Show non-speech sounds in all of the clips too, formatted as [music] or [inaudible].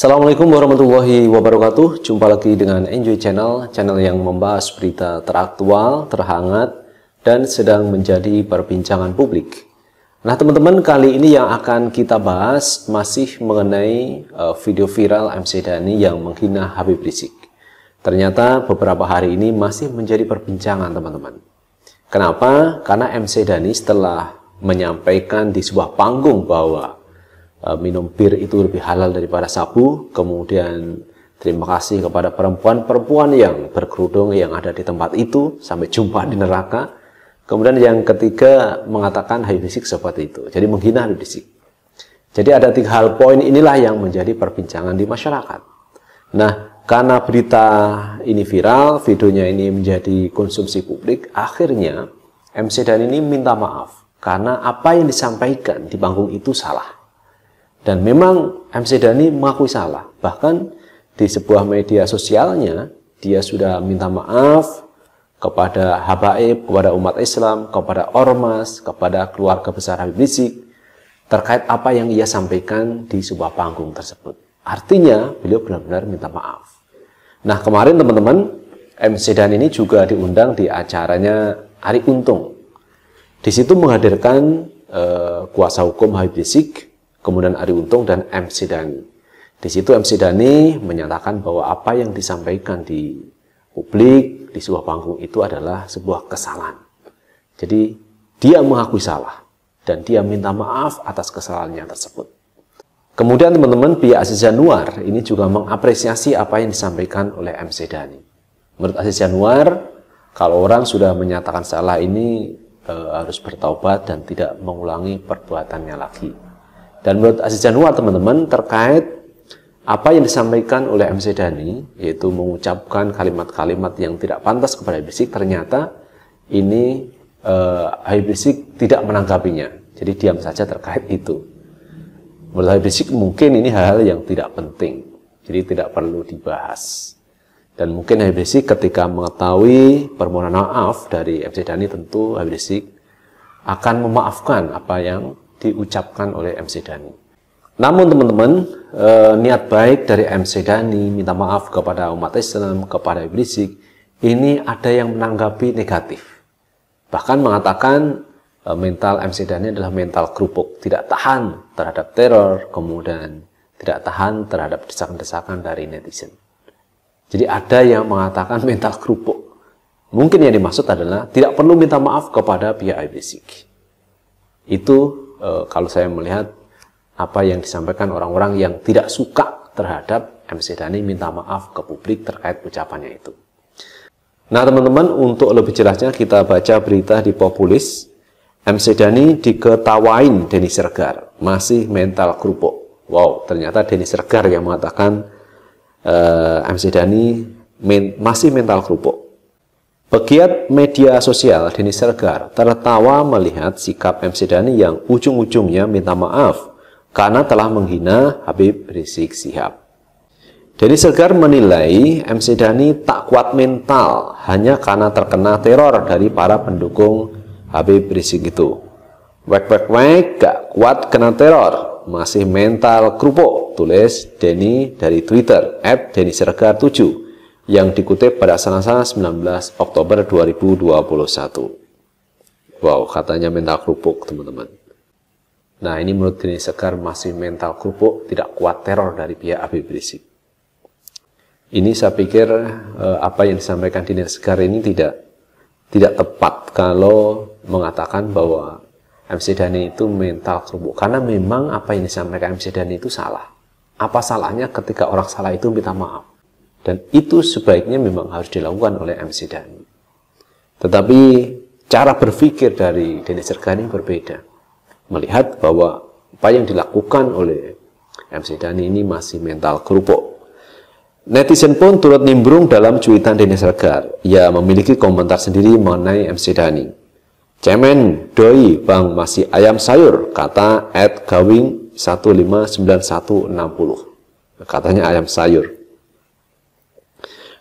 Assalamualaikum warahmatullahi wabarakatuh. Jumpa lagi dengan Enjoy Channel, channel yang membahas berita teraktual, terhangat, dan sedang menjadi perbincangan publik. Nah, teman-teman, kali ini yang akan kita bahas masih mengenai uh, video viral MC Dani yang menghina Habib Rizik. Ternyata beberapa hari ini masih menjadi perbincangan, teman-teman. Kenapa? Karena MC Dani setelah menyampaikan di sebuah panggung bahwa Eh, minum bir itu lebih halal daripada sabu. Kemudian terima kasih kepada perempuan-perempuan yang berkerudung yang ada di tempat itu sampai jumpa di neraka. Kemudian yang ketiga mengatakan habib fisik seperti itu. Jadi menghina habib fisik. Jadi ada tiga hal poin inilah yang menjadi perbincangan di masyarakat. Nah, karena berita ini viral, videonya ini menjadi konsumsi publik, akhirnya MC dan ini minta maaf karena apa yang disampaikan di panggung itu salah. Dan memang MC Dani mengakui salah. Bahkan di sebuah media sosialnya, dia sudah minta maaf kepada habaib, kepada umat Islam, kepada ormas, kepada keluarga besar Habib Rizik terkait apa yang ia sampaikan di sebuah panggung tersebut. Artinya, beliau benar-benar minta maaf. Nah, kemarin teman-teman, MC Dan ini juga diundang di acaranya Ari Untung. Di situ menghadirkan eh, kuasa hukum Habib Rizik, kemudian Ari Untung dan MC Dani. Di situ MC Dani menyatakan bahwa apa yang disampaikan di publik di sebuah panggung itu adalah sebuah kesalahan. Jadi dia mengakui salah dan dia minta maaf atas kesalahannya tersebut. Kemudian teman-teman pihak Aziz Januar ini juga mengapresiasi apa yang disampaikan oleh MC Dani. Menurut Aziz Januar, kalau orang sudah menyatakan salah ini e, harus bertaubat dan tidak mengulangi perbuatannya lagi. Dan menurut Aziz Januar teman-teman terkait apa yang disampaikan oleh MC Dani yaitu mengucapkan kalimat-kalimat yang tidak pantas kepada Habib ternyata ini eh, Habib tidak menanggapinya. Jadi diam saja terkait itu. Menurut Habib mungkin ini hal-hal yang tidak penting. Jadi tidak perlu dibahas. Dan mungkin Habib ketika mengetahui permohonan maaf dari MC Dani tentu Habib akan memaafkan apa yang diucapkan oleh MC Dani. Namun teman-teman, eh, niat baik dari MC Dani, minta maaf kepada umat Islam, kepada iblisik ini ada yang menanggapi negatif. Bahkan mengatakan eh, mental MC Dani adalah mental kerupuk, tidak tahan terhadap teror, kemudian tidak tahan terhadap desakan-desakan dari netizen. Jadi ada yang mengatakan mental kerupuk. Mungkin yang dimaksud adalah tidak perlu minta maaf kepada pihak Iblisik. Itu Eh, kalau saya melihat apa yang disampaikan orang-orang yang tidak suka terhadap MC Dhani minta maaf ke publik terkait ucapannya itu. Nah teman-teman untuk lebih jelasnya kita baca berita di Populis. MC Dani diketawain Denny Sergar, masih mental kerupuk. Wow, ternyata Denny Sergar yang mengatakan uh, eh, MC Dhani men masih mental kerupuk. Pegiat media sosial Denny Sergar tertawa melihat sikap MC Dani yang ujung-ujungnya minta maaf karena telah menghina Habib Rizik Sihab. Denny Sergar menilai MC Dani tak kuat mental hanya karena terkena teror dari para pendukung Habib Rizik itu. Wek wek wek gak kuat kena teror, masih mental kerupuk, tulis Denny dari Twitter, at Denny Sergar 7 yang dikutip pada Selasa 19 Oktober 2021. Wow, katanya mental kerupuk, teman-teman. Nah, ini menurut Gini Sekar masih mental kerupuk, tidak kuat teror dari pihak Habib Rizik. Ini saya pikir eh, apa yang disampaikan Gini Sekar ini tidak tidak tepat kalau mengatakan bahwa MC Dhani itu mental kerupuk karena memang apa yang disampaikan MC Dhani itu salah. Apa salahnya ketika orang salah itu minta maaf? Dan itu sebaiknya memang harus dilakukan oleh MC Dhani. Tetapi cara berpikir dari Dennis Ergani berbeda. Melihat bahwa apa yang dilakukan oleh MC Dhani ini masih mental kerupuk. Netizen pun turut nimbrung dalam cuitan Dennis Sergar. Ia memiliki komentar sendiri mengenai MC Dhani. Cemen, doi, bang masih ayam sayur, kata Ed Gawing 159160. Katanya ayam sayur.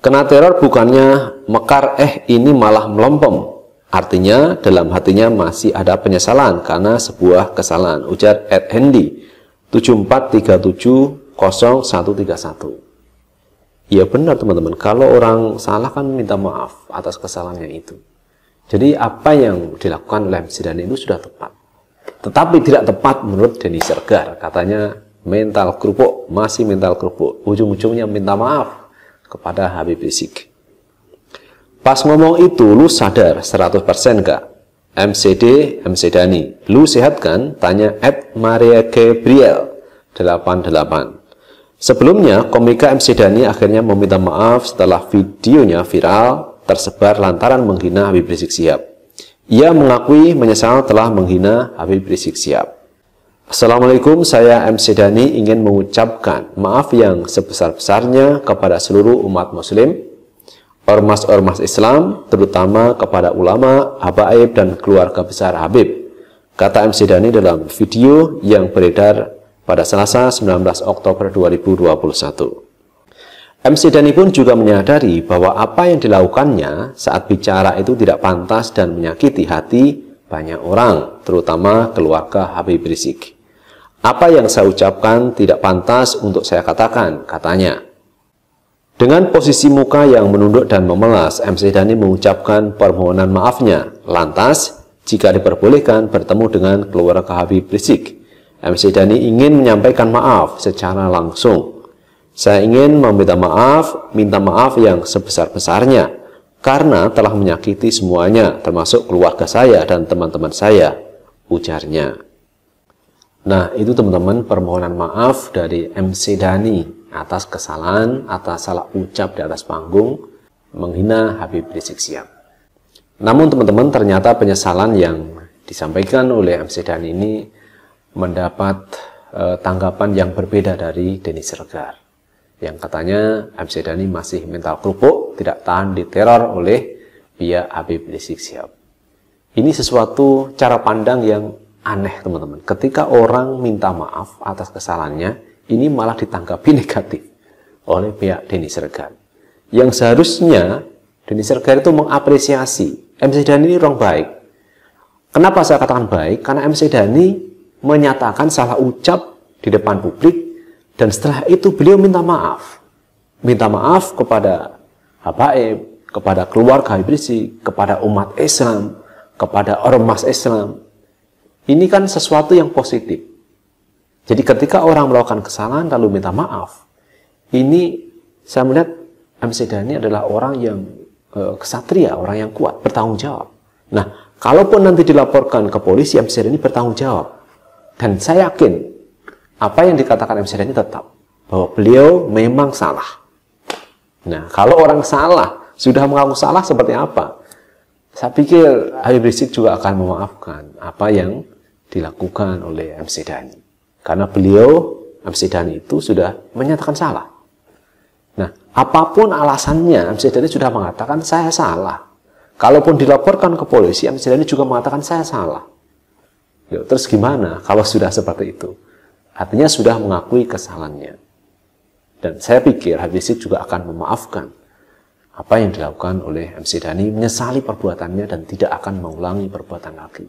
Kena teror bukannya mekar, eh ini malah melompong, Artinya dalam hatinya masih ada penyesalan karena sebuah kesalahan. Ujar Ed Hendy 74370131. Iya benar teman-teman, kalau orang salah kan minta maaf atas kesalahannya itu. Jadi apa yang dilakukan oleh Sidan itu sudah tepat. Tetapi tidak tepat menurut Denny Sergar. Katanya mental kerupuk, masih mental kerupuk. Ujung-ujungnya minta maaf kepada Habib Rizik. Pas ngomong itu, lu sadar 100% gak? MCD, MC Dani. Lu sehat kan? Tanya at Maria Gabriel 88. Sebelumnya, komika MC Dani akhirnya meminta maaf setelah videonya viral tersebar lantaran menghina Habib Rizik Siap. Ia mengakui menyesal telah menghina Habib Rizik Sihab. Assalamualaikum, saya MC Dani ingin mengucapkan maaf yang sebesar-besarnya kepada seluruh umat muslim, ormas-ormas Islam, terutama kepada ulama, habaib, dan keluarga besar Habib. Kata MC Dani dalam video yang beredar pada Selasa 19 Oktober 2021. MC Dani pun juga menyadari bahwa apa yang dilakukannya saat bicara itu tidak pantas dan menyakiti hati banyak orang, terutama keluarga Habib Rizik. Apa yang saya ucapkan tidak pantas untuk saya katakan, katanya. Dengan posisi muka yang menunduk dan memelas, MC Dhani mengucapkan permohonan maafnya. Lantas, jika diperbolehkan bertemu dengan keluarga Habib Rizik. MC Dhani ingin menyampaikan maaf secara langsung. Saya ingin meminta maaf, minta maaf yang sebesar-besarnya karena telah menyakiti semuanya termasuk keluarga saya dan teman-teman saya, ujarnya. Nah, itu teman-teman permohonan maaf dari MC Dani atas kesalahan, atas salah ucap di atas panggung, menghina Habib Rizik Sihab. Namun teman-teman ternyata penyesalan yang disampaikan oleh MC Dani ini mendapat eh, tanggapan yang berbeda dari Denis Siregar. Yang katanya MC Dani masih mental kerupuk, tidak tahan diteror oleh pihak Habib Rizik Sihab. Ini sesuatu cara pandang yang aneh teman-teman. Ketika orang minta maaf atas kesalahannya, ini malah ditanggapi [laughs] negatif oleh pihak Denny Sergar. Yang seharusnya Denny Sergar itu mengapresiasi MC Dhani ini orang baik. Kenapa saya katakan baik? Karena MC Dhani menyatakan salah ucap di depan publik dan setelah itu beliau minta maaf. Minta maaf kepada Habaib, kepada keluarga Habib kepada umat Islam, kepada ormas Islam, ini kan sesuatu yang positif. Jadi ketika orang melakukan kesalahan lalu minta maaf, ini saya melihat MC Dhani adalah orang yang e, kesatria, orang yang kuat, bertanggung jawab. Nah, kalaupun nanti dilaporkan ke polisi, MC Dhani bertanggung jawab. Dan saya yakin apa yang dikatakan MC Dhani tetap bahwa beliau memang salah. Nah, kalau orang salah sudah mengaku salah seperti apa? Saya pikir Habib Rizik juga akan memaafkan apa yang dilakukan oleh MC Dhani. Karena beliau, MC Dhani itu sudah menyatakan salah. Nah, apapun alasannya, MC Dhani sudah mengatakan saya salah. Kalaupun dilaporkan ke polisi, MC Dhani juga mengatakan saya salah. Yo, terus gimana kalau sudah seperti itu? Artinya sudah mengakui kesalahannya. Dan saya pikir Habib Rizik juga akan memaafkan apa yang dilakukan oleh MC Dhani, menyesali perbuatannya dan tidak akan mengulangi perbuatan lagi.